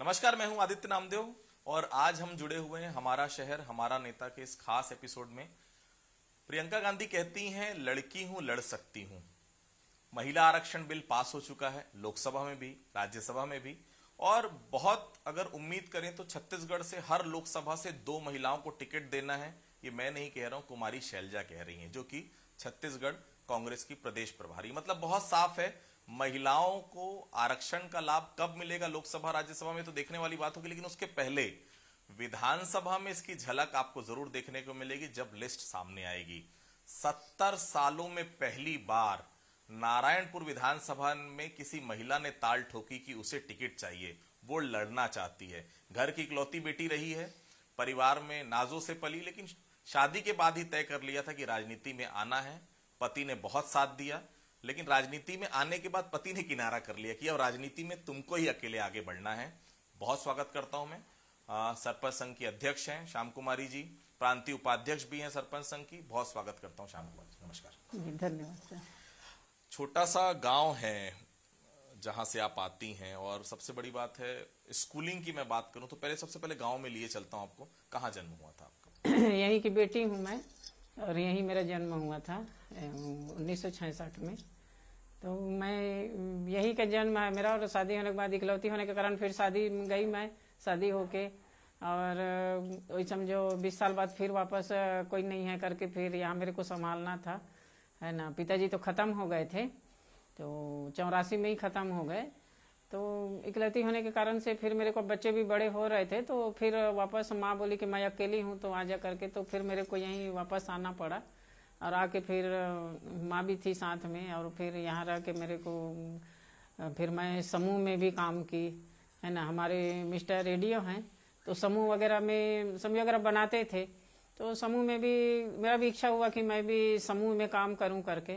नमस्कार मैं हूं आदित्य नामदेव और आज हम जुड़े हुए हैं हमारा शहर हमारा नेता के इस खास एपिसोड में प्रियंका गांधी कहती हैं लड़की हूं लड़ सकती हूं महिला आरक्षण बिल पास हो चुका है लोकसभा में भी राज्यसभा में भी और बहुत अगर उम्मीद करें तो छत्तीसगढ़ से हर लोकसभा से दो महिलाओं को टिकट देना है ये मैं नहीं कह रहा हूं कुमारी शैलजा कह रही हैं जो कि छत्तीसगढ़ कांग्रेस की प्रदेश प्रभारी मतलब बहुत साफ है महिलाओं को आरक्षण का लाभ कब मिलेगा लोकसभा राज्यसभा में तो देखने वाली बात होगी लेकिन उसके पहले विधानसभा में इसकी झलक आपको जरूर देखने को मिलेगी जब लिस्ट सामने आएगी सत्तर सालों में पहली बार नारायणपुर विधानसभा में किसी महिला ने ताल ठोकी कि उसे टिकट चाहिए वो लड़ना चाहती है घर की इकलौती बेटी रही है परिवार में नाजों से पली लेकिन शादी के बाद ही तय कर लिया था कि राजनीति में आना है पति ने बहुत साथ दिया लेकिन राजनीति में आने के बाद पति ने किनारा कर लिया कि अब राजनीति में तुमको ही अकेले आगे बढ़ना है बहुत स्वागत करता हूं मैं सरपंच संघ की अध्यक्ष हैं श्याम कुमारी जी प्रांतीय उपाध्यक्ष भी हैं सरपंच संघ की बहुत स्वागत करता हूं श्याम कुमार जी नमस्कार धन्यवाद छोटा सा गांव है जहां से आप आती हैं और सबसे बड़ी बात है स्कूलिंग की मैं बात करूं तो पहले सबसे पहले गांव में लिए चलता हूं आपको कहाँ जन्म हुआ था आपका यही की बेटी हूं मैं और यही मेरा जन्म हुआ था उन्नीस में तो मैं यही का जन्म है मेरा और शादी होने के बाद इकलौती होने के कारण फिर शादी गई मैं शादी होके और वही समझो बीस साल बाद फिर वापस कोई नहीं है करके फिर यहाँ मेरे को संभालना था है ना पिताजी तो ख़त्म हो गए थे तो चौरासी में ही ख़त्म हो गए तो इकलौती होने के कारण से फिर मेरे को बच्चे भी बड़े हो रहे थे तो फिर वापस माँ बोली कि मैं अकेली हूँ तो आ जा करके तो फिर मेरे को यहीं वापस आना पड़ा और आके फिर माँ भी थी साथ में और फिर यहाँ रह के मेरे को फिर मैं समूह में भी काम की है ना हमारे मिस्टर रेडियो हैं तो समूह वगैरह में समूह वगैरह बनाते थे तो समूह में भी मेरा भी इच्छा हुआ कि मैं भी समूह में काम करूं करके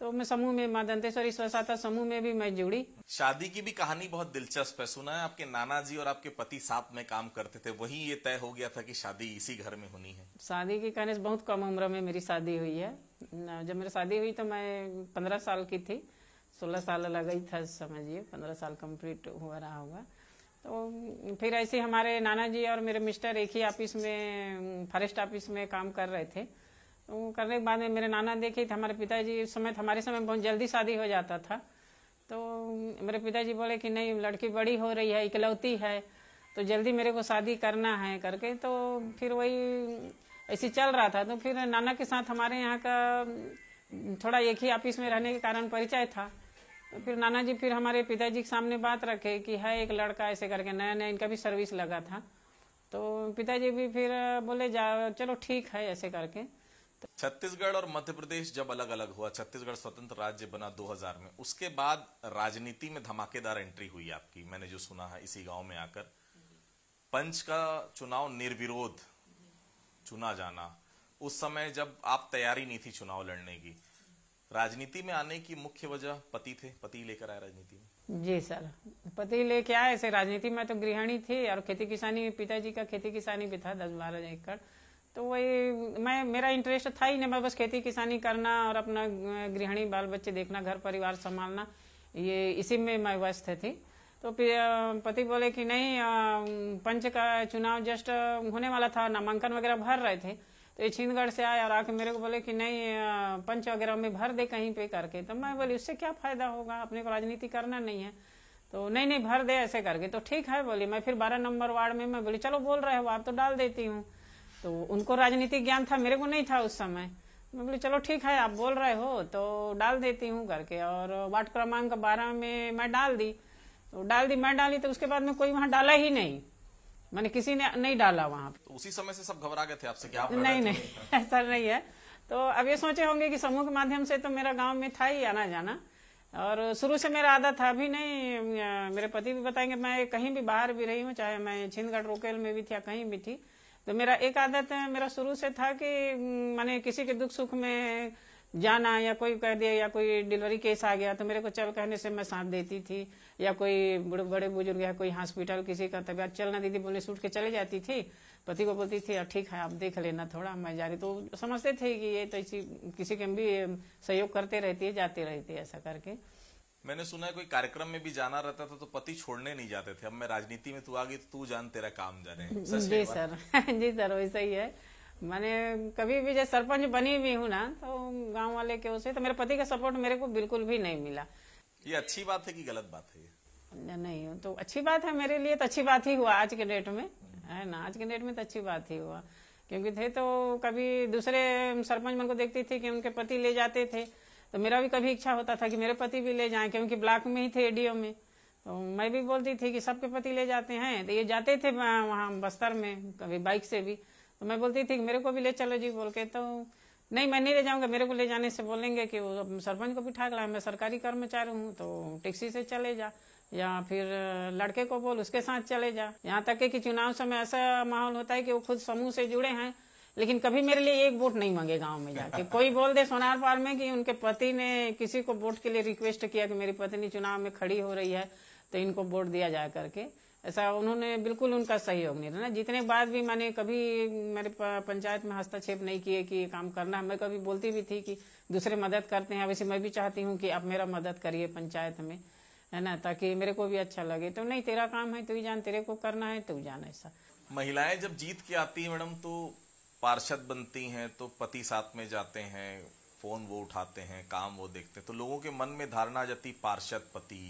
तो मैं समूह में माँ दंतेश्वरी स्वसाता समूह में भी मैं जुड़ी शादी की भी कहानी बहुत दिलचस्प है सुना है आपके नाना जी और आपके पति साथ में काम करते थे वही ये तय हो गया था कि शादी इसी घर में होनी है शादी की कहानी बहुत कम उम्र में मेरी शादी हुई है जब मेरी शादी हुई तो मैं पंद्रह साल की थी सोलह साल लग ही था समझिए पंद्रह साल कम्प्लीट हो रहा होगा तो फिर ऐसे हमारे नाना जी और मेरे मिस्टर एक ही ऑफिस में फॉरेस्ट ऑफिस में काम कर रहे थे करने के बाद में मेरे नाना देखे थे हमारे पिताजी उस समय हमारे समय बहुत जल्दी शादी हो जाता था तो मेरे पिताजी बोले कि नहीं लड़की बड़ी हो रही है इकलौती है तो जल्दी मेरे को शादी करना है करके तो फिर वही ऐसे चल रहा था तो फिर नाना के साथ हमारे यहाँ का थोड़ा एक ही ऑफिस में रहने के कारण परिचय था तो फिर नाना जी फिर हमारे पिताजी के सामने बात रखे कि है एक लड़का ऐसे करके नया नया इनका भी सर्विस लगा था तो पिताजी भी फिर बोले जा चलो ठीक है ऐसे करके छत्तीसगढ़ और मध्य प्रदेश जब अलग अलग हुआ छत्तीसगढ़ स्वतंत्र राज्य बना 2000 में उसके बाद राजनीति में धमाकेदार एंट्री हुई आपकी मैंने जो सुना है इसी गांव में आकर पंच का चुनाव निर्विरोध चुना जाना उस समय जब आप तैयारी नहीं थी चुनाव लड़ने की राजनीति में आने की मुख्य वजह पति थे पति लेकर आए राजनीति में जी सर पति लेके आए ऐसे राजनीति में तो गृहिणी थी और खेती किसानी पिताजी का खेती किसानी भी था दस बारह एकड़ तो वही मैं मेरा इंटरेस्ट था ही नहीं मैं बस खेती किसानी करना और अपना गृहिणी बाल बच्चे देखना घर परिवार संभालना ये इसी में मैं व्यस्त थी तो पति बोले कि नहीं पंच का चुनाव जस्ट होने वाला था नामांकन वगैरह भर रहे थे तो ये छिंदगढ़ से आए और आके मेरे को बोले कि नहीं पंच वगैरह में भर दे कहीं पे करके तो मैं बोली उससे क्या फायदा होगा अपने को राजनीति करना नहीं है तो नहीं नहीं भर दे ऐसे करके तो ठीक है बोली मैं फिर बारह नंबर वार्ड में मैं बोली चलो बोल रहे हो आप तो डाल देती हूँ तो उनको राजनीतिक ज्ञान था मेरे को नहीं था उस समय मैं बोली चलो ठीक है आप बोल रहे हो तो डाल देती हूँ करके और वार्ड क्रमांक बारह में मैं डाल दी तो डाल दी मैं डाली तो उसके बाद में कोई वहां डाला ही नहीं मैंने किसी ने नहीं डाला वहां तो उसी समय से सब घबरा गए थे आपसे क्या आप नहीं नहीं ऐसा नहीं है तो अब ये सोचे होंगे कि समूह के माध्यम से तो मेरा गांव में था ही आना जाना और शुरू से मेरा आदत था अभी नहीं मेरे पति भी बताएंगे मैं कहीं भी बाहर भी रही हूँ चाहे मैं छिंदगढ़ रोकेल में भी थी या कहीं भी थी तो मेरा एक आदत है मेरा शुरू से था कि माने किसी के दुख सुख में जाना या कोई कह दिया या कोई डिलीवरी केस आ गया तो मेरे को चल कहने से मैं साथ देती थी या कोई बड़े बुजुर्ग या कोई हॉस्पिटल किसी का तबियत चलना दीदी बोलने सूट के चले जाती थी पति को बोलती थी ठीक है आप देख लेना थोड़ा मैं जा रही तो समझते थे कि ये तो इसी किसी के भी सहयोग करते रहती है जाते रहती है ऐसा करके मैंने सुना है कोई कार्यक्रम में भी जाना रहता था तो पति छोड़ने नहीं जाते थे अब मैं राजनीति में तू आ गई तो तू जान तेरा काम जाने जी सर जी सर वैसा ही है मैंने कभी भी जैसे सरपंच बनी हुई हूँ ना तो गांव वाले के उसे तो मेरे पति का सपोर्ट मेरे को बिल्कुल भी नहीं मिला ये अच्छी बात है कि गलत बात है नहीं तो अच्छी बात है मेरे लिए तो अच्छी बात ही हुआ आज के डेट में है ना आज के डेट में तो अच्छी बात ही हुआ क्योंकि थे तो कभी दूसरे सरपंच मन को देखती थी कि उनके पति ले जाते थे तो मेरा भी कभी इच्छा होता था कि मेरे पति भी ले जाए क्योंकि ब्लॉक में ही थे एडीओ में तो मैं भी बोलती थी कि सबके पति ले जाते हैं तो ये जाते थे वहां बस्तर में कभी बाइक से भी तो मैं बोलती थी कि मेरे को भी ले चलो जी बोल के तो नहीं मैं नहीं ले जाऊंगा मेरे को ले जाने से बोलेंगे कि वो सरपंच को भी ठाक रहा मैं सरकारी कर्मचारी हूँ तो टैक्सी से चले जा या फिर लड़के को बोल उसके साथ चले जा यहाँ तक कि चुनाव समय ऐसा माहौल होता है कि वो खुद समूह से जुड़े हैं लेकिन कभी मेरे लिए एक वोट नहीं मांगे गांव में जाके कोई बोल दे सोनार पार में कि उनके पति ने किसी को वोट के लिए रिक्वेस्ट किया कि मेरी पत्नी चुनाव में खड़ी हो रही है तो इनको वोट दिया जाए करके ऐसा उन्होंने बिल्कुल उनका सहयोग नहीं रहा जितने बाद भी मैंने कभी मेरे पंचायत में हस्तक्षेप नहीं किए कि ये काम करना है मैं कभी बोलती भी थी कि दूसरे मदद करते हैं वैसे मैं भी चाहती हूँ कि आप मेरा मदद करिए पंचायत में है ना ताकि मेरे को भी अच्छा लगे तो नहीं तेरा काम है तू ही जान तेरे को करना है तू जान ऐसा महिलाएं जब जीत के आती है मैडम तो पार्षद बनती हैं तो पति साथ में जाते हैं फोन वो उठाते हैं काम वो देखते हैं तो लोगों के मन में धारणा जाती पार्षद पति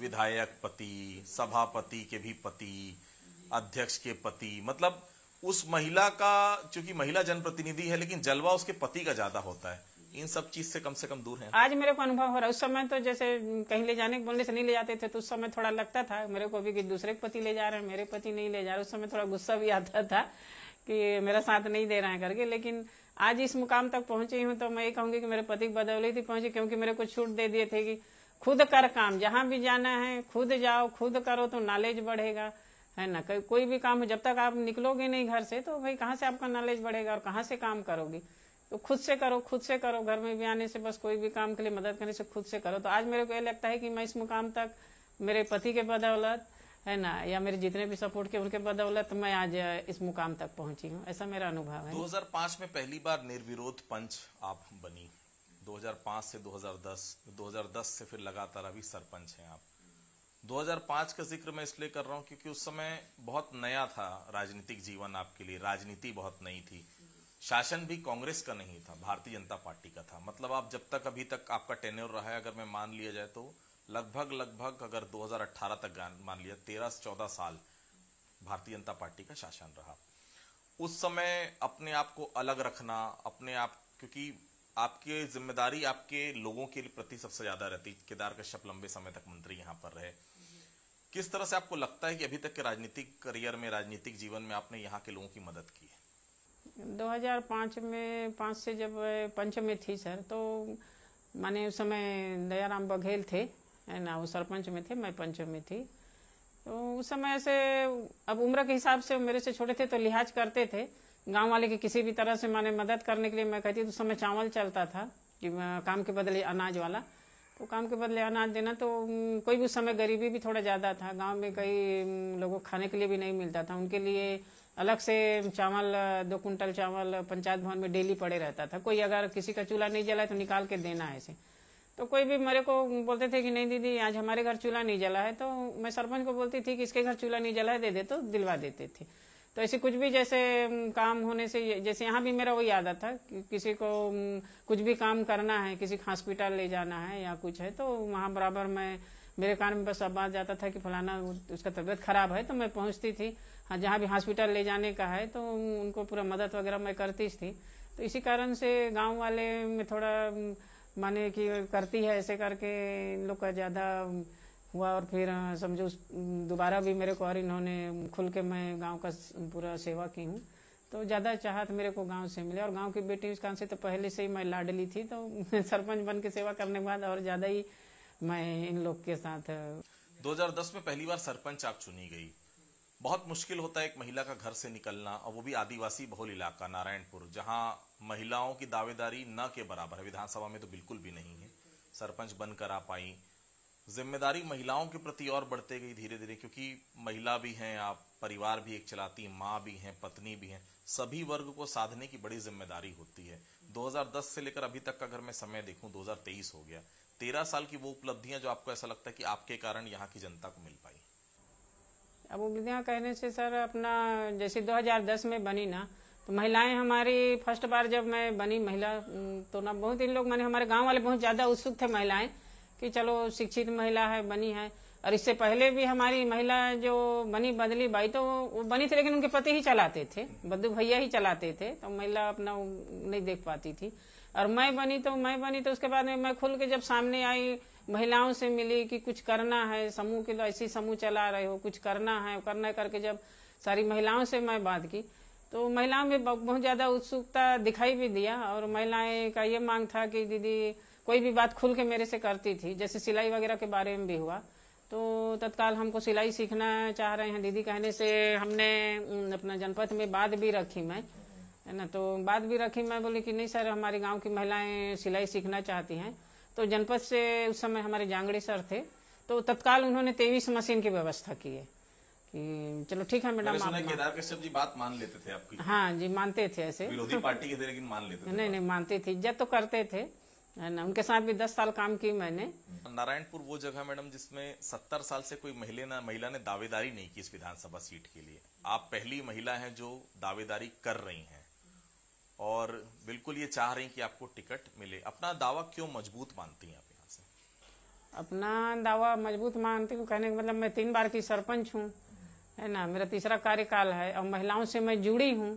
विधायक पति सभापति के भी पति अध्यक्ष के पति मतलब उस महिला का चूंकि महिला जनप्रतिनिधि है लेकिन जलवा उसके पति का ज्यादा होता है इन सब चीज से कम से कम दूर है आज मेरे को अनुभव हो रहा है उस समय तो जैसे कहीं ले जाने बोलने से नहीं ले जाते थे तो उस समय थोड़ा लगता था मेरे को भी कि दूसरे पति ले जा रहे हैं मेरे पति नहीं ले जा रहे उस समय थोड़ा गुस्सा भी आता था कि मेरा साथ नहीं दे रहा है करके लेकिन आज इस मुकाम तक पहुंची हूँ तो मैं ये कहूंगी कि मेरे पति की बदौलत ही पहुंची क्योंकि मेरे को छूट दे दिए थे कि खुद कर काम जहां भी जाना है खुद जाओ खुद करो तो नॉलेज बढ़ेगा है ना कोई भी काम जब तक आप निकलोगे नहीं घर से तो भाई कहाँ से आपका नॉलेज बढ़ेगा और कहाँ से काम करोगी तो खुद से करो खुद से करो घर में भी आने से बस कोई भी काम के लिए मदद करने से खुद से करो तो आज मेरे को ये लगता है कि मैं इस मुकाम तक मेरे पति के बदौलत है ना या मेरे जितने भी सपोर्ट के उनके बदौलत मैं आज इस मुकाम तक पहुंची हूँ ऐसा मेरा अनुभव है 2005 में पहली बार निर्विरोध पंच आप बनी 2005 से 2010 2010 से फिर लगातार अभी सरपंच हैं आप 2005 का जिक्र मैं इसलिए कर रहा हूँ क्योंकि उस समय बहुत नया था राजनीतिक जीवन आपके लिए राजनीति बहुत नई थी शासन भी कांग्रेस का नहीं था भारतीय जनता पार्टी का था मतलब आप जब तक अभी तक आपका टेन्योर रहा है अगर मैं मान लिया जाए तो लगभग लगभग अगर 2018 तक मान लिया 13 से 14 साल भारतीय जनता पार्टी का शासन रहा उस समय अपने आप को अलग रखना अपने आप क्योंकि आपकी जिम्मेदारी आपके लोगों के प्रति सबसे ज्यादा रहती केदार कश्यप लंबे समय तक मंत्री यहाँ पर रहे किस तरह से आपको लगता है कि अभी तक के राजनीतिक करियर में राजनीतिक जीवन में आपने यहाँ के लोगों की मदद की है 2005 में पाँच से जब पंच में थी सर तो माने उस समय दयाराम बघेल थे ना वो सरपंच में थे मैं पंचम में थी तो उस समय से अब उम्र के हिसाब से मेरे से छोटे थे तो लिहाज करते थे गांव वाले की किसी भी तरह से माने मदद करने के लिए मैं कहती उस समय चावल चलता था कि काम के बदले अनाज वाला तो काम के बदले अनाज देना तो कोई भी उस समय गरीबी भी थोड़ा ज़्यादा था गांव में कई लोगों को खाने के लिए भी नहीं मिलता था उनके लिए अलग से चावल दो कुंटल चावल पंचायत भवन में डेली पड़े रहता था कोई अगर किसी का चूल्हा नहीं जला तो निकाल के देना है ऐसे तो कोई भी मेरे को बोलते थे कि नहीं दीदी आज हमारे घर चूल्हा नहीं जला है तो मैं सरपंच को बोलती थी कि इसके घर चूल्हा नहीं जला है दे दे तो दिलवा देते थे तो ऐसे कुछ भी जैसे काम होने से जैसे यहाँ भी मेरा वही आदत था कि किसी को कुछ भी काम करना है किसी को हॉस्पिटल ले जाना है या कुछ है तो वहाँ बराबर मैं मेरे कान में बस अब बात जाता था कि फलाना उसका तबीयत खराब है तो मैं पहुँचती थी हाँ, जहाँ भी हॉस्पिटल ले जाने का है तो उनको पूरा मदद वगैरह मैं करती थी तो इसी कारण से गाँव वाले में थोड़ा माने कि करती है ऐसे करके इन लोग का ज़्यादा हुआ और फिर समझो दोबारा भी मेरे को और इन्होंने खुल के मैं गांव का पूरा सेवा की हूँ तो ज़्यादा चाहत मेरे को गांव से मिले और गांव की बेटी उसका से तो पहले से ही मैं लाडली थी तो सरपंच बन के सेवा करने के बाद और ज़्यादा ही मैं इन लोग के साथ 2010 में पहली बार सरपंच आप चुनी गई बहुत मुश्किल होता है एक महिला का घर से निकलना और वो भी आदिवासी बहुल इलाका नारायणपुर जहाँ महिलाओं की दावेदारी न के बराबर है विधानसभा में तो बिल्कुल भी नहीं है सरपंच बनकर आ पाई जिम्मेदारी महिलाओं के प्रति और बढ़ते गई धीरे धीरे क्योंकि महिला भी हैं आप परिवार भी एक चलाती माँ भी हैं पत्नी भी हैं सभी वर्ग को साधने की बड़ी जिम्मेदारी होती है 2010 से लेकर अभी तक का अगर मैं समय देखूं 2023 हो गया तेरह साल की वो उपलब्धियां जो आपको ऐसा लगता है कि आपके कारण यहाँ की जनता को मिल पाई अब उपलब्धियां कहने से सर अपना जैसे दो में बनी ना तो महिलाएं हमारी फर्स्ट बार जब मैं बनी महिला तो ना बहुत ही लोग मैंने हमारे गांव वाले बहुत ज्यादा उत्सुक थे महिलाएं कि चलो शिक्षित महिला है बनी है और इससे पहले भी हमारी महिला जो बनी बदली बाई तो वो बनी थी लेकिन उनके पति ही चलाते थे बद्दू भैया ही चलाते थे तो महिला अपना नहीं देख पाती थी और मैं बनी तो मैं बनी तो उसके बाद में मैं खुल के जब सामने आई महिलाओं से मिली कि कुछ करना है समूह के ऐसी समूह चला रहे हो कुछ करना है करना करके जब सारी महिलाओं से मैं बात की तो महिलाओं में बहुत ज्यादा उत्सुकता दिखाई भी दिया और महिलाएं का ये मांग था कि दीदी कोई भी बात खुल के मेरे से करती थी जैसे सिलाई वगैरह के बारे में भी हुआ तो तत्काल हमको सिलाई सीखना चाह रहे हैं दीदी कहने से हमने अपना जनपद में बात भी रखी मैं है ना तो बात भी रखी मैं बोली कि नहीं सर हमारे गांव की महिलाएं सिलाई सीखना चाहती हैं तो जनपद से उस समय हमारे जांगड़े सर थे तो तत्काल उन्होंने तेईस मशीन की व्यवस्था की है चलो ठीक है मैडम केदार कश्यप जी बात मान लेते थे आपकी हाँ जी मानते थे ऐसे विरोधी पार्टी के थे लेकिन मान लेते थे नहीं नहीं मानते थे इज्जत तो करते थे ना उनके साथ भी दस साल काम की मैंने नारायणपुर वो जगह मैडम जिसमें सत्तर साल से कोई महिला ना महिला ने दावेदारी नहीं की इस विधानसभा सीट के लिए आप पहली महिला है जो दावेदारी कर रही है और बिल्कुल ये चाह रही कि आपको टिकट मिले अपना दावा क्यों मजबूत मानती है आप यहाँ से अपना दावा मजबूत मानती हूँ कहने का मतलब मैं तीन बार की सरपंच हूँ है ना मेरा तीसरा कार्यकाल है और महिलाओं से मैं जुड़ी हूँ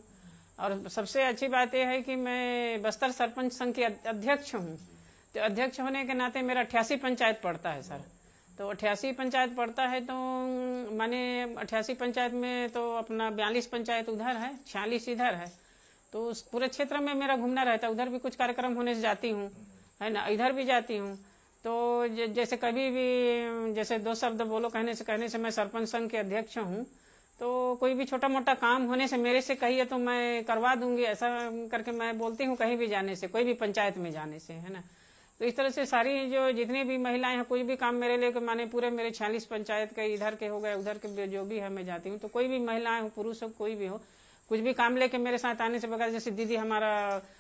और सबसे अच्छी बात यह है कि मैं बस्तर सरपंच संघ की अध्यक्ष हूँ तो अध्यक्ष होने के नाते मेरा अठासी पंचायत पड़ता है सर तो अठासी पंचायत पड़ता है तो माने अठासी पंचायत में तो अपना बयालीस पंचायत उधर है छियालीस इधर है तो उस पूरे क्षेत्र में मेरा घूमना रहता है उधर भी कुछ कार्यक्रम होने से जाती हूँ है ना इधर भी जाती हूँ तो जैसे कभी भी जैसे दो शब्द बोलो कहने से कहने से मैं सरपंच संघ के अध्यक्ष हूँ तो कोई भी छोटा मोटा काम होने से मेरे से कहिए तो मैं करवा दूंगी ऐसा करके मैं बोलती हूँ कहीं भी जाने से कोई भी पंचायत में जाने से है ना तो इस तरह से सारी जो जितनी भी महिलाएं हैं कोई भी काम मेरे लिए माने पूरे मेरे छियालीस पंचायत के इधर के हो गए उधर के जो भी है मैं जाती हूँ तो कोई भी महिलाएं हो पुरुष हो कोई भी हो कुछ भी काम लेके मेरे साथ आने से बगैर जैसे दीदी हमारा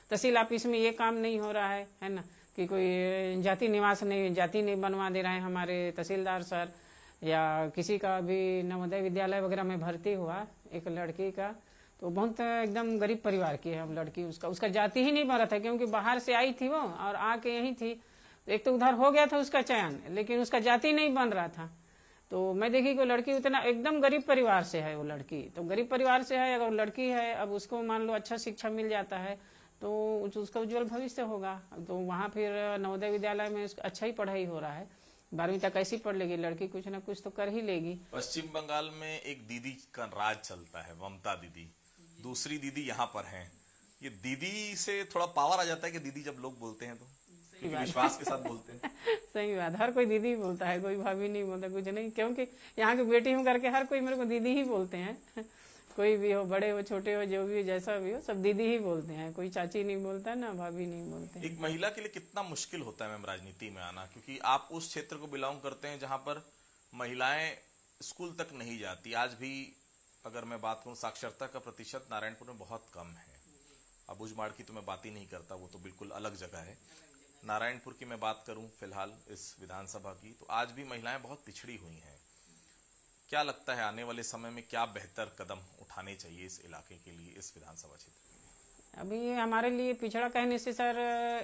तहसील ऑफिस में ये काम नहीं हो रहा है है ना कि कोई जाति निवास नहीं जाति नहीं बनवा दे रहे हैं हमारे तहसीलदार सर या किसी का भी नवोदय विद्यालय वगैरह में भर्ती हुआ एक लड़की का तो बहुत एकदम गरीब परिवार की है हम लड़की उसका उसका जाति ही नहीं बना था क्योंकि बाहर से आई थी वो और आके यही थी तो एक तो उधर हो गया था उसका चयन लेकिन उसका जाति नहीं बन रहा था तो मैं देखी कि लड़की उतना एकदम गरीब परिवार से है वो लड़की तो गरीब परिवार से है अगर लड़की है अब उसको मान लो अच्छा शिक्षा मिल जाता है तो उसका उज्ज्वल भविष्य होगा तो वहाँ फिर नवोदय विद्यालय में अच्छा ही पढ़ाई हो रहा है बारहवीं तक ऐसी पढ़ लेगी लड़की कुछ ना कुछ तो कर ही लेगी पश्चिम बंगाल में एक दीदी का राज चलता है ममता दीदी दूसरी दीदी यहाँ पर है ये दीदी से थोड़ा पावर आ जाता है कि दीदी जब लोग बोलते हैं तो विश्वास के साथ बोलते हैं सही बात हर कोई दीदी बोलता है कोई भाभी नहीं बोलता कुछ नहीं क्योंकि यहाँ की बेटी हूँ करके हर कोई मेरे को दीदी ही बोलते हैं कोई भी हो बड़े हो छोटे हो जो भी हो जैसा भी हो सब दीदी ही बोलते हैं कोई चाची नहीं बोलता ना भाभी नहीं बोलते एक महिला के लिए कितना मुश्किल होता है मैम राजनीति में आना क्योंकि आप उस क्षेत्र को बिलोंग करते हैं जहां पर महिलाएं स्कूल तक नहीं जाती आज भी अगर मैं बात करूं साक्षरता का प्रतिशत नारायणपुर में बहुत कम है अब उजमाड़ की तो मैं बात ही नहीं करता वो तो बिल्कुल अलग जगह है नारायणपुर की मैं बात करूं फिलहाल इस विधानसभा की तो आज भी महिलाएं बहुत पिछड़ी हुई हैं क्या लगता है आने वाले समय में क्या बेहतर कदम उठाने चाहिए इस इलाके के लिए इस विधानसभा क्षेत्र अभी हमारे लिए पिछड़ा कहने से सर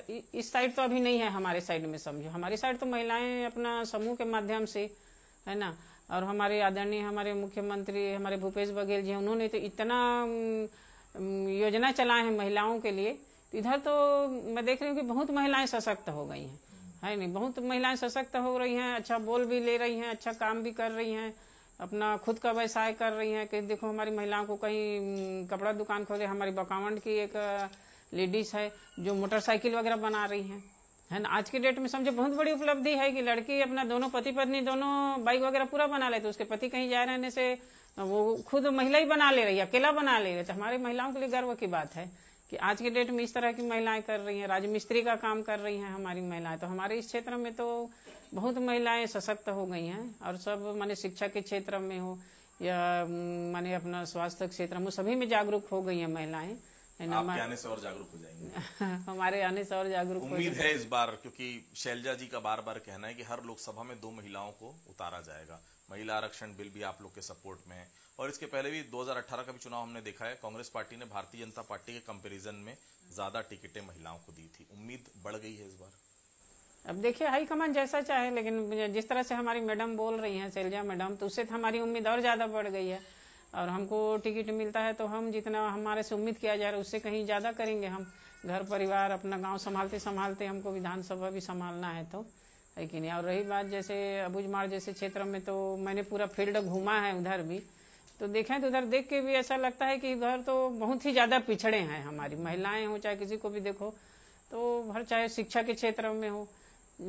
इस साइड तो अभी नहीं है हमारे साइड में समझो हमारी साइड तो महिलाएं अपना समूह के माध्यम से है ना और हमारे आदरणीय हमारे मुख्यमंत्री हमारे भूपेश बघेल जी उन्होंने तो इतना योजना चलाए हैं महिलाओं के लिए तो इधर तो मैं देख रही हूँ कि बहुत महिलाएं सशक्त हो गई हैं है नहीं बहुत महिलाएं सशक्त हो रही हैं अच्छा बोल भी ले रही हैं अच्छा काम भी कर रही हैं अपना खुद का व्यवसाय कर रही हैं कि देखो हमारी महिलाओं को कहीं हम्म, कपड़ा दुकान खोले हमारी बकावंड की एक लेडीज है जो मोटरसाइकिल वगैरह बना रही हैं है ना आज के डेट में समझो बहुत बड़ी उपलब्धि है कि लड़की अपना दोनों पति पत्नी दोनों बाइक वगैरह पूरा बना लेते तो उसके पति कहीं जा रहने से तो वो खुद महिला ही बना ले रही है अकेला बना ले रही है तो हमारे महिलाओं के लिए गर्व की बात है कि आज के डेट में इस तरह की महिलाएं कर रही हैं राजमिस्त्री का काम कर रही हैं हमारी महिलाएं तो हमारे इस क्षेत्र में तो बहुत महिलाएं सशक्त हो गई हैं और सब माने शिक्षा के क्षेत्र में हो या माने अपना स्वास्थ्य क्षेत्र में सभी में जागरूक हो गई हैं महिलाएं आने से और जागरूक हो जाएंगे हमारे आने से और जागरूक उम्मीद है इस बार क्योंकि शैलजा जी का बार बार कहना है कि हर लोकसभा में दो महिलाओं को उतारा जाएगा महिला आरक्षण बिल भी आप लोग के सपोर्ट में है और इसके पहले भी 2018 का भी चुनाव हमने देखा है कांग्रेस पार्टी ने भारतीय जनता पार्टी के कंपेरिजन में ज्यादा टिकटें महिलाओं को दी थी उम्मीद बढ़ गई है इस बार अब देखिए हाई कमान जैसा चाहे लेकिन जिस तरह से हमारी मैडम बोल रही हैं शैलजा मैडम तो उससे तो हमारी उम्मीद और ज्यादा बढ़ गई है और हमको टिकट मिलता है तो हम जितना हमारे से उम्मीद किया जा रहा है उससे कहीं ज्यादा करेंगे हम घर परिवार अपना गांव संभालते संभालते हमको विधानसभा भी संभालना है तो लेकिन और रही बात जैसे अबूझमाड़ जैसे क्षेत्र में तो मैंने पूरा फील्ड घूमा है उधर भी तो देखें तो उधर देख के भी ऐसा लगता है कि घर तो बहुत ही ज्यादा पिछड़े हैं हमारी महिलाएं हो चाहे किसी को भी देखो तो हर चाहे शिक्षा के क्षेत्र में हो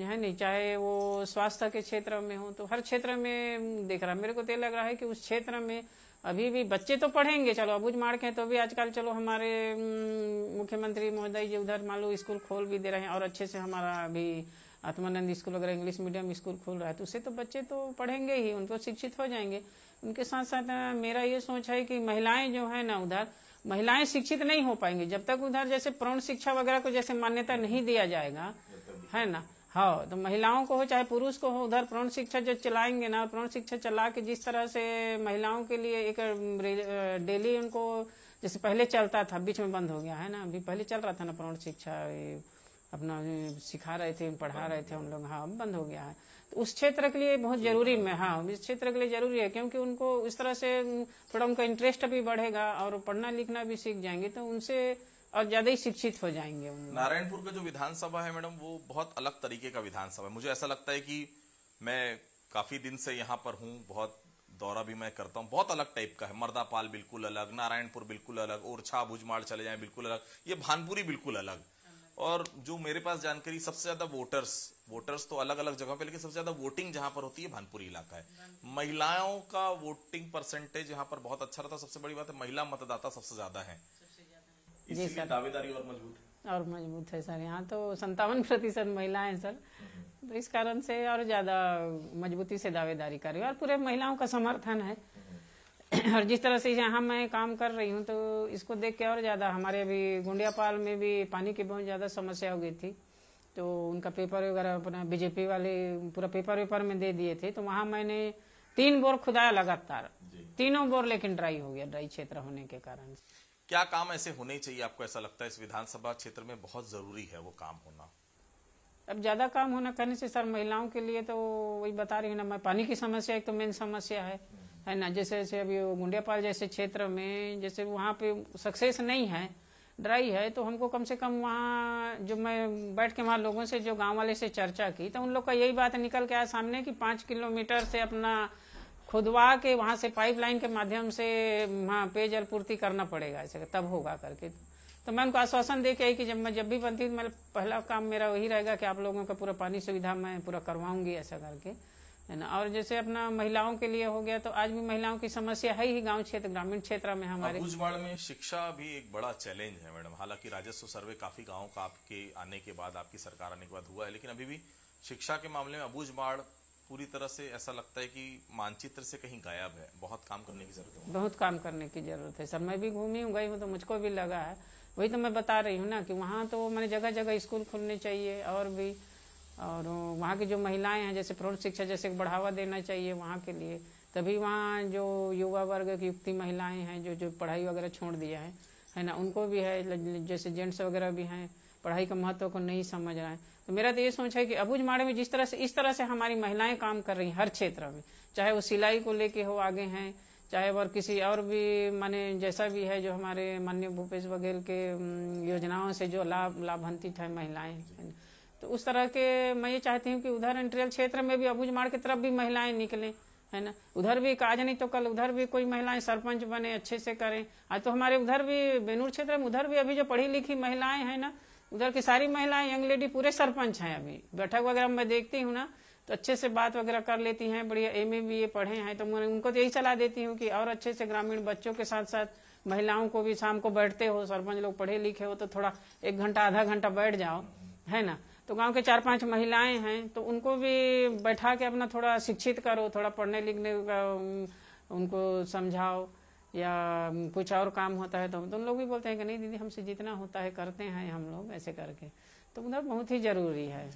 है नहीं चाहे वो स्वास्थ्य के क्षेत्र में हो तो हर क्षेत्र में देख रहा मेरे को तो लग रहा है कि उस क्षेत्र में अभी भी बच्चे तो पढ़ेंगे चलो अबूझ मार्ग के तो भी आजकल चलो हमारे मुख्यमंत्री महोदय जी उधर मान लो स्कूल खोल भी दे रहे हैं और अच्छे से हमारा अभी आत्मानंद स्कूल अगर इंग्लिश मीडियम स्कूल खोल रहा है तो उससे तो बच्चे तो पढ़ेंगे ही उनको शिक्षित हो जाएंगे उनके साथ साथ मेरा ये सोच है कि महिलाएं जो है ना उधर महिलाएं शिक्षित नहीं हो पाएंगी जब तक उधर जैसे प्रौण शिक्षा वगैरह को जैसे मान्यता नहीं दिया जाएगा है ना हाँ तो महिलाओं को हो चाहे पुरुष को हो उधर प्रौण शिक्षा जो चलाएंगे ना प्रण शिक्षा चला के जिस तरह से महिलाओं के लिए एक डेली उनको जैसे पहले चलता था बीच में बंद हो गया है ना अभी पहले चल रहा था ना प्रौण शिक्षा अपना सिखा रहे थे पढ़ा रहे थे हम लोग हाँ अब बंद हो गया है तो उस क्षेत्र के लिए बहुत जरूरी में हाँ इस क्षेत्र के लिए जरूरी है क्योंकि उनको इस तरह से थोड़ा उनका इंटरेस्ट भी बढ़ेगा और पढ़ना लिखना भी सीख जाएंगे तो उनसे और ज्यादा ही शिक्षित हो जाएंगे नारायणपुर का जो विधानसभा है मैडम वो बहुत अलग तरीके का विधानसभा है मुझे ऐसा लगता है कि मैं काफी दिन से यहाँ पर हूँ बहुत दौरा भी मैं करता हूँ बहुत अलग टाइप का है मर्दापाल बिल्कुल अलग नारायणपुर बिल्कुल अलग ओरछा भुजमाड़ चले जाए बिल्कुल अलग ये भानपुरी बिल्कुल अलग और जो मेरे पास जानकारी सबसे ज्यादा वोटर्स वोटर्स तो अलग अलग जगह पे लेकिन सबसे ज्यादा वोटिंग जहां पर होती है भानपुरी इलाका है महिलाओं का वोटिंग परसेंटेज यहाँ पर बहुत अच्छा रहता है सबसे बड़ी बात है महिला मतदाता सबसे ज्यादा है इसलिए दावेदारी और मजबूत और मजबूत है सर यहाँ तो संतावन प्रतिशत महिलाएं हैं सर तो इस कारण से और ज्यादा मजबूती से दावेदारी कर रही है और पूरे महिलाओं का समर्थन है और जिस तरह से यहाँ मैं काम कर रही हूँ तो इसको देख के और ज्यादा हमारे अभी गुंडियापाल में भी पानी की बहुत ज्यादा समस्या हो गई थी तो उनका पेपर वगैरह अपना बीजेपी वाले पूरा पेपर वेपर में दे दिए थे तो वहां मैंने तीन बोर खुदाया लगातार तीनों बोर लेकिन ड्राई हो गया ड्राई क्षेत्र होने के कारण क्या काम ऐसे होने चाहिए आपको ऐसा लगता है इस विधानसभा क्षेत्र में बहुत जरूरी है वो काम होना अब ज्यादा काम होना करने से सर महिलाओं के लिए तो वही बता रही हूँ ना मैं पानी की समस्या एक तो मेन समस्या है है ना जैसे जैसे अभी गुंडियापाल जैसे क्षेत्र में जैसे वहाँ पे सक्सेस नहीं है ड्राई है तो हमको कम से कम वहाँ जो मैं बैठ के वहाँ लोगों से जो गांव वाले से चर्चा की तो उन लोग का यही बात निकल के आया सामने कि पांच किलोमीटर से अपना खुदवा के वहां से पाइपलाइन के माध्यम से वहाँ पेयजल पूर्ति करना पड़ेगा ऐसे तब होगा करके तो मैं उनको आश्वासन दे के आई कि जब मैं जब भी बनती हूँ मतलब पहला काम मेरा वही रहेगा कि आप लोगों का पूरा पानी सुविधा मैं पूरा करवाऊंगी ऐसा करके है ना और जैसे अपना महिलाओं के लिए हो गया तो आज भी महिलाओं की समस्या है ही गांव क्षेत्र ग्रामीण क्षेत्र में हमारे उजवाड़ में शिक्षा भी एक बड़ा चैलेंज है मैडम हालांकि राजस्व सर्वे काफी गाँव का आपके आने के बाद आपकी सरकार आने के बाद हुआ है लेकिन अभी भी शिक्षा के मामले में अबूझमाड़ पूरी तरह से ऐसा लगता है कि मानचित्र से कहीं गायब है बहुत काम करने की जरूरत है बहुत काम करने की जरूरत है सर मैं भी घूमी हूँ गई हूँ तो मुझको भी लगा है वही तो मैं बता रही हूँ ना कि वहाँ तो मैंने जगह जगह स्कूल खुलने चाहिए और भी और वहाँ की जो महिलाएं हैं जैसे प्रौढ़ शिक्षा जैसे बढ़ावा देना चाहिए वहाँ के लिए तभी वहाँ जो युवा वर्ग की युक्ति महिलाएं हैं जो जो पढ़ाई वगैरह छोड़ दिया है है ना उनको भी है जैसे जेंट्स वगैरह भी हैं पढ़ाई का महत्व को नहीं समझ रहा है तो मेरा तो ये सोच है कि अबूझ माड़े में जिस तरह से इस तरह से हमारी महिलाएं काम कर रही हैं हर क्षेत्र में चाहे वो सिलाई को लेके हो आगे हैं चाहे और किसी और भी माने जैसा भी है जो हमारे मान्य भूपेश बघेल के योजनाओं से जो लाभ लाभान्वित है महिलाएं तो उस तरह के मैं ये चाहती हूँ कि उधर इंटीरियल क्षेत्र में भी अबूझमाड़ की तरफ भी महिलाएं निकले है ना उधर भी काज नहीं तो कल उधर भी कोई महिलाएं सरपंच बने अच्छे से करें आज तो हमारे उधर भी बेनूर क्षेत्र में उधर भी अभी जो पढ़ी लिखी महिलाएं हैं ना उधर की सारी महिलाएं यंग लेडी पूरे सरपंच हैं अभी बैठक वगैरह मैं देखती हूँ ना तो अच्छे से बात वगैरह कर लेती हैं बढ़िया एम ए बी ए पढ़े हैं तो मैं उनको तो यही सलाह देती हूँ कि और अच्छे से ग्रामीण बच्चों के साथ साथ महिलाओं को भी शाम को बैठते हो सरपंच लोग पढ़े लिखे हो तो थोड़ा एक घंटा आधा घंटा बैठ जाओ है ना तो गांव के चार पांच महिलाएं हैं तो उनको भी बैठा के अपना थोड़ा शिक्षित करो थोड़ा पढ़ने लिखने का उनको समझाओ या कुछ और काम होता है तो हम तो उन लोग भी बोलते हैं कि नहीं दीदी हमसे जितना होता है करते हैं हम लोग ऐसे करके तो मतलब बहुत ही जरूरी है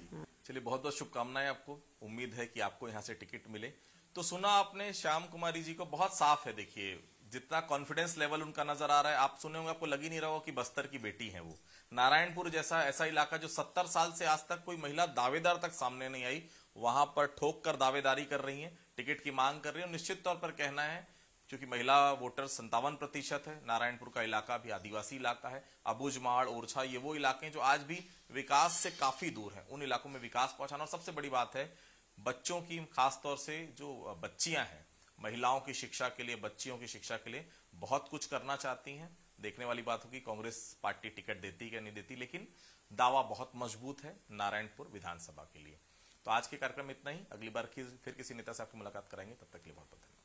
चलिए बहुत बहुत शुभकामनाएं आपको उम्मीद है कि आपको यहाँ से टिकट मिले तो सुना आपने श्याम कुमारी जी को बहुत साफ है देखिए जितना कॉन्फिडेंस लेवल उनका नजर आ रहा है आप सुने होंगे आपको लग ही नहीं रहा हो कि बस्तर की बेटी है वो नारायणपुर जैसा ऐसा इलाका जो सत्तर साल से आज तक कोई महिला दावेदार तक सामने नहीं आई वहां पर ठोक कर दावेदारी कर रही है टिकट की मांग कर रही है निश्चित तौर पर कहना है क्योंकि महिला वोटर संतावन प्रतिशत है नारायणपुर का इलाका भी आदिवासी इलाका है अबुजमाड़ ओरछा ये वो इलाके हैं जो आज भी विकास से काफी दूर है उन इलाकों में विकास पहुंचाना और सबसे बड़ी बात है बच्चों की खासतौर से जो बच्चियां हैं महिलाओं की शिक्षा के लिए बच्चियों की शिक्षा के लिए बहुत कुछ करना चाहती हैं देखने वाली बात होगी कांग्रेस पार्टी टिकट देती क्या नहीं देती लेकिन दावा बहुत मजबूत है नारायणपुर विधानसभा के लिए तो आज के कार्यक्रम इतना ही अगली बार फिर किसी नेता से आपकी मुलाकात कराएंगे तब तक के लिए बहुत बहुत धन्यवाद